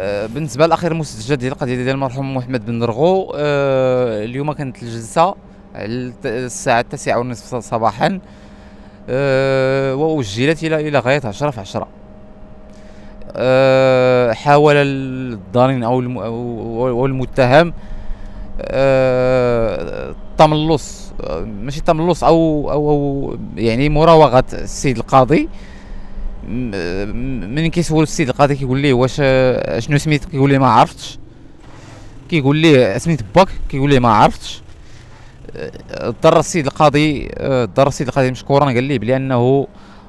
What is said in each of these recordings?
آه، بالنسبه لاخر مسجله ديال القضيه ديال المرحوم محمد بن رغو آه، اليوم كانت الجلسه على الساعه التاسعة ونصف صباحا آه، وأجلت إلى إلى غاية 10 في 10 حاول الضارين أو المتهم التملص ماشي تملص أو أو يعني مراوغة السيد القاضي من كيسول السيد القاضي كيقول ليه واش شنو سميت كيقول ليه ما عرفتش كيقول ليه سميت باك كيقول ليه ما عرفتش ضر السيد القاضي ضر السيد القاضي مشكورا قال ليه بلي انه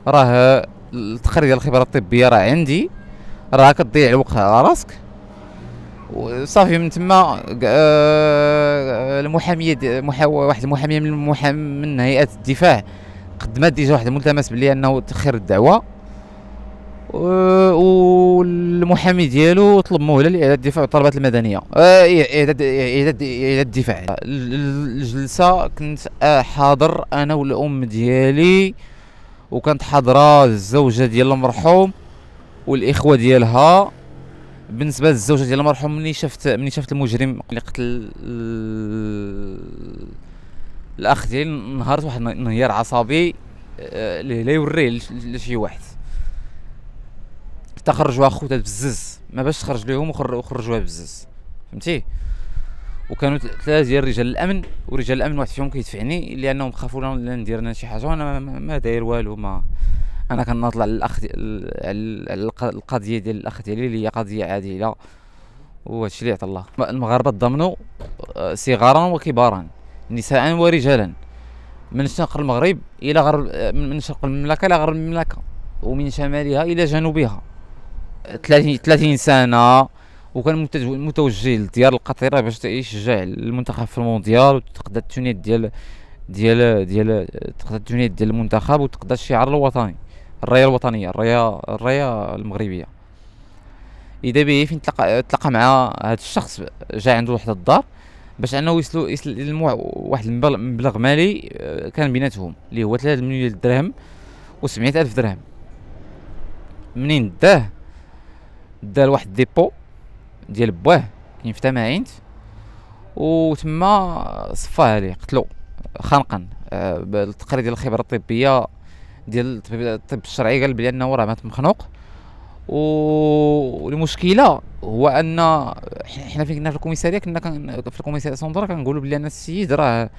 راه التقرير ديال الخبره الطبيه راه عندي راه كتضيع الوقت على راسك وصافي من تما آه، المحاميه واحد المحاميه من, من هيئه الدفاع قدمت ديجا واحد الملتمس بلي انه تاخير الدعوه والمحامي ديالو طلب مهله لاعاده الدفاع والطلبات المدنيه اعاده آه، اعاده الدفاع الجلسه كنت آه، حاضر انا والام ديالي وكانت حاضره الزوجه ديال المرحوم والاخوه ديالها بالنسبه للزوجه ديال المرحوم ملي شفت ملي شفت المجرم اللي قتل الاخ ديالي نهارت واحد الانهيار عصبي اللي آه، لا يوريه لشي واحد تخرجوها خوتها بزز ما باش تخرج ليهم وخرجوها بزز فهمتي وكانوا ثلاثه ديال رجال الامن ورجال الامن واحد فيهم كيدفعني لانهم خافوا لا ندير انا شي حاجه وانا ما داير والو ما انا كنطلع الاخ القضيه ديال الاخ ديالي اللي هي قضيه عادله وهادشي اللي عطى الله المغاربه تضمنوا آه، صغارا وكبارا نساء ورجالا من شرق المغرب الى غرب آه، من شرق المملكه الى غرب المملكه ومن شمالها الى جنوبها 30 30 سنه وكان متوجه لديار القطيره باش يشجع المنتخب في المونديال وتقدر التونيت ديال ديال ديال تقدر التونيت ديال المنتخب وتقدر الشعار الوطني الرايه الوطنيه الرايه الرايه المغربيه اذا به فين تلقى تلقى مع هذا الشخص جا عنده واحد الدار باش انه يوصلوا يسلو واحد المبلغ مالي آه، كان بيناتهم اللي هو 3 مليون درهم و ألف درهم منين داه دار واحد ديبو ديال بواه كاين في تماعينت وتما صفاه عليه قتلو خنقا آه، بالتقرير ديال الخبره الطبيه ديال الطب, الطب الشرعي قال بلي انه راه مات مخنوق والمشكله هو ان حنا فين كنا في الكوميساريه كنا في الكوميساريه سوندرا كنقولوا بلي ان السيد راه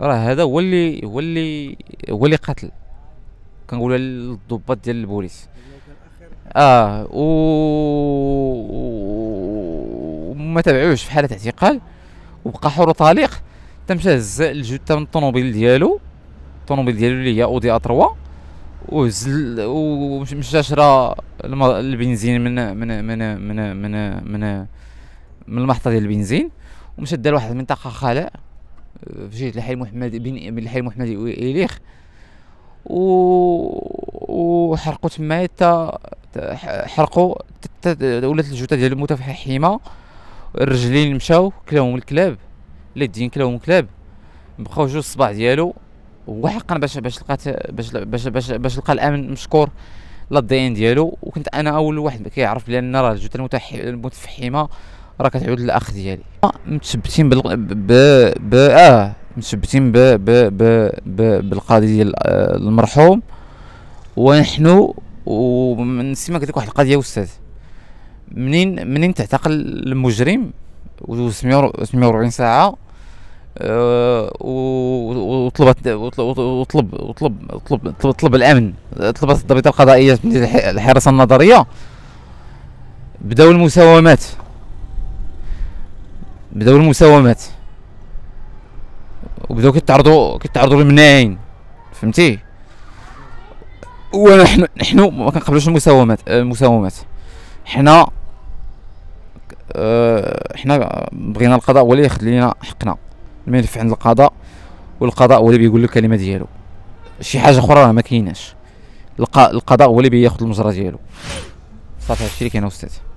راه هذا هو اللي هو اللي هو اللي قتل كنقولوا للضباط ديال البوليس اه و وما تبعوش في حاله اعتقال وبقى حر طليق حتى مشى هز الجثه من الطوموبيل ديالو الطوموبيل ديالو اللي هي اودي ا 3 وزل ومشى شرا البنزين من من من من من من, من المحطه ديال البنزين ومشى دار واحد المنطقه خلاء آه، في جهه الحي محمد بن الحي محمد اليخ و وحرقوا تمايا حرقوا ولات الجثه ديال المتفحمه الرجلين مشاو كلاهم الكلاب اليدين كلاهم الكلاب بقاو جوج الصباع ديالو هو حقا باش باش لقات باش باش باش, باش لقى الامن مشكور لا ان ديالو وكنت انا اول واحد كيعرف لان راه الجثه المتفحمه راه كتعود للاخ ديالي متشبتين بال ب ب اه متشبتين ب ب ب, ب... بالقاضي ديال آه، المرحوم ونحن ونسيما قلت لك واحد القضيه استاذ منين منين تعتقل المجرم و 48 ساعه أه وطلبت وطلب وطلب وطلب طلب, طلب الامن طلبت الضابطه القضائيه الحراسه النظريه بداو المساومات بداو المساومات وبداو كيتعرضوا كيتعرضوا للمناعين فهمتي ونحن نحن ما كنقبلوش المساومات آه، المساومات حنا آه، حنا بغينا القضاء هو اللي ياخذ لينا حقنا الملف عند القضاء والقضاء هو اللي بيقول له الكلمه ديالو شي حاجه اخرى راه ما كايناش القضاء هو اللي بياخذ المجرى ديالو صافي هادشي اللي كاين استاذ